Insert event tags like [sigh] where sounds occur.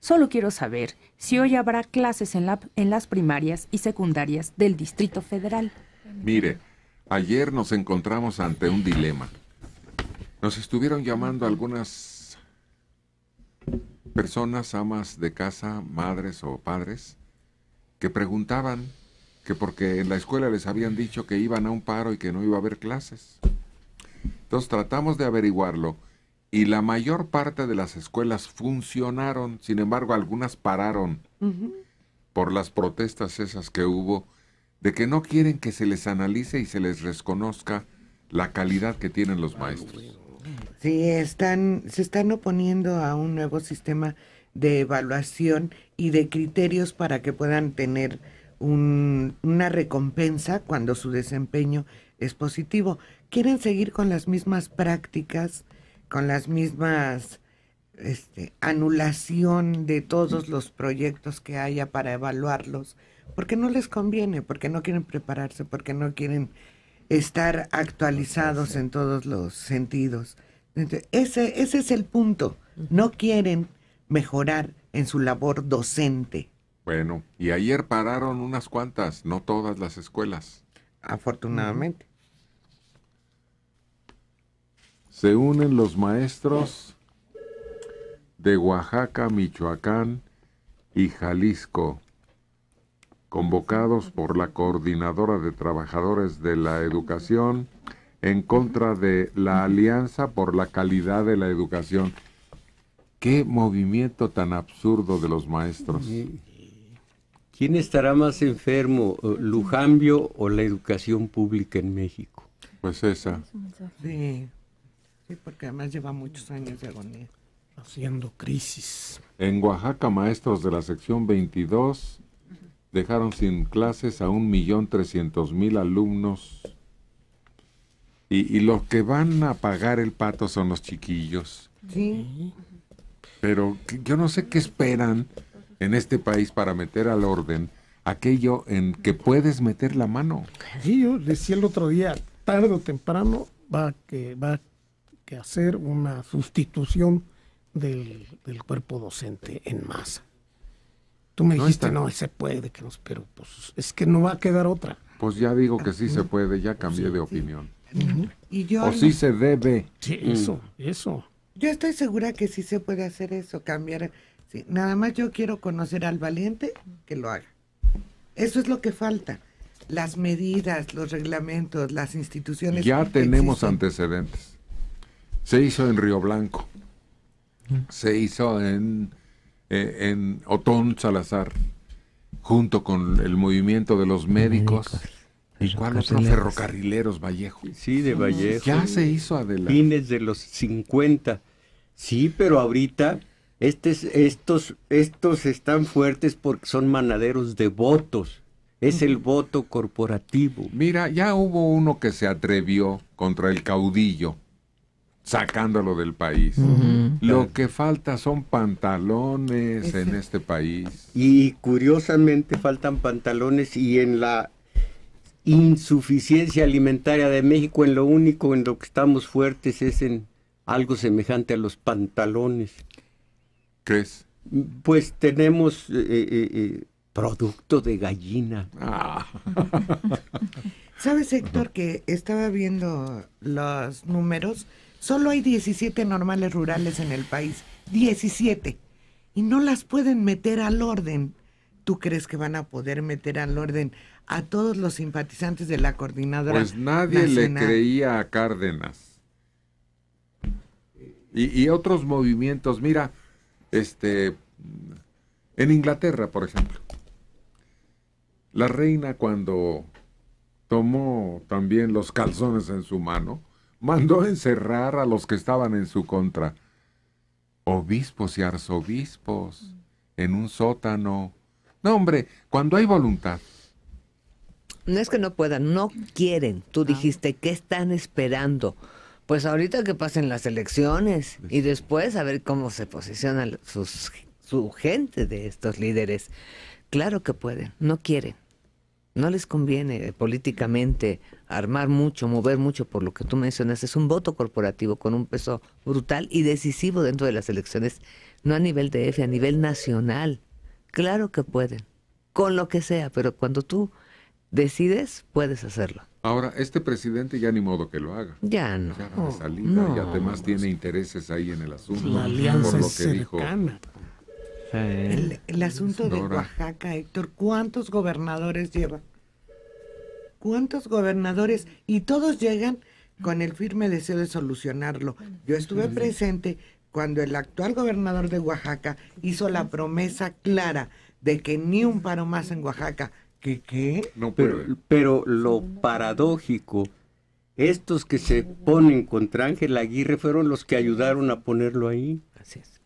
Solo quiero saber si hoy habrá clases en, las primarias y secundarias del Distrito Federal. Mire, ayer nos encontramos ante un dilema. Nos estuvieron llamando algunas personas, amas de casa, madres o padres, que preguntaban que porque en la escuela les habían dicho que iban a un paro y que no iba a haber clases. Entonces tratamos de averiguarlo y la mayor parte de las escuelas funcionaron, sin embargo algunas pararon por las protestas esas que hubo de que no quieren que se les analice y se les reconozca la calidad que tienen los maestros. Sí, están, se están oponiendo a un nuevo sistema de evaluación y de criterios para que puedan tener un, una recompensa cuando su desempeño es positivo. Quieren seguir con las mismas prácticas con las mismas este, anulación de todos los proyectos que haya para evaluarlos, porque no les conviene, porque no quieren prepararse, porque no quieren estar actualizados en todos los sentidos. ese, ese es el punto. No quieren mejorar en su labor docente. Bueno, y ayer pararon unas cuantas, no todas las escuelas. Afortunadamente se unen los maestros de Oaxaca, Michoacán y Jalisco, convocados por la Coordinadora de Trabajadores de la Educación en contra de la Alianza por la Calidad de la Educación. Qué movimiento tan absurdo de los maestros. ¿Quién estará más enfermo, eh, Lujambio o la educación pública en México? Pues esa porque además lleva muchos años de agonía. Haciendo crisis. En Oaxaca, maestros de la sección 22 dejaron sin clases a 1.300.000 alumnos. Y, y los que van a pagar el pato son los chiquillos. Sí. Pero yo no sé qué esperan en este país para meter al orden aquello en que puedes meter la mano. Sí, yo decía el otro día, tarde o temprano va que, va a hacer una sustitución del, cuerpo docente en masa. Tú me dijiste, no, se puede, que no, pero pues, es que no va a quedar otra. Pues ya digo ah, que sí se puede, ya cambié de opinión. y yo o sí se debe. Mm. eso, eso. Yo estoy segura que sí se puede hacer eso, cambiar. Sí, nada más yo quiero conocer al valiente que lo haga. Eso es lo que falta. Las medidas, los reglamentos, las instituciones. Ya tenemos antecedentes. Se hizo en Río Blanco, se hizo en, eh, en Otón Salazar, junto con el movimiento de los médicos. ¿Y cuál otro? Ferrocarrileros Vallejo. Sí, de Vallejo. Ya se hizo adelante. Fines de los 50. Sí, pero ahorita este estos, estos están fuertes porque son manaderos de votos. Es el voto corporativo. Mira, ya hubo uno que se atrevió contra el caudillo sacándolo del país. Lo que falta son pantalones en este país. Y curiosamente faltan pantalones y en la insuficiencia alimentaria de México, en lo único en lo que estamos fuertes es en algo semejante a los pantalones. es? Pues tenemos eh, eh, eh, producto de gallina. Ah. [laughs] ¿Sabes, Héctor, que estaba viendo los números? Solo hay 17 normales rurales en el país. 17. Y no las pueden meter al orden. ¿Tú crees que van a poder meter al orden a todos los simpatizantes de la coordinadora? Pues nadie le creía a Cárdenas. Y, y, otros movimientos, mira, este, en Inglaterra, por ejemplo, la reina cuando tomó también los calzones en su mano, mandó encerrar a los que estaban en su contra, obispos y arzobispos, en un sótano. No, hombre, cuando hay voluntad. No es que no puedan, no quieren. Tú ah. dijiste, ¿qué están esperando? Pues ahorita que pasen las elecciones y después a ver cómo se posiciona sus, su gente de estos líderes. Claro que pueden, no quieren no les conviene políticamente armar mucho, mover mucho por lo que tú mencionas. Es un voto corporativo con un peso brutal y decisivo dentro de las elecciones, no a nivel de F, a nivel nacional. Claro que pueden, con lo que sea, pero cuando tú decides, puedes hacerlo. Ahora, este presidente ya ni modo que lo haga. Ya no. Ya no, y además tiene intereses ahí en el asunto. lo que Dijo el, asunto de Oaxaca, Héctor, ¿cuántos gobernadores lleva? ¿Cuántos gobernadores? Y todos llegan con el firme deseo de solucionarlo. Yo estuve presente cuando el actual gobernador de Oaxaca hizo la promesa clara de que ni un paro más en Oaxaca. ¿Qué qué? pero, pero lo paradójico, estos que se ponen contra Ángel Aguirre fueron los que ayudaron a ponerlo ahí. Así es.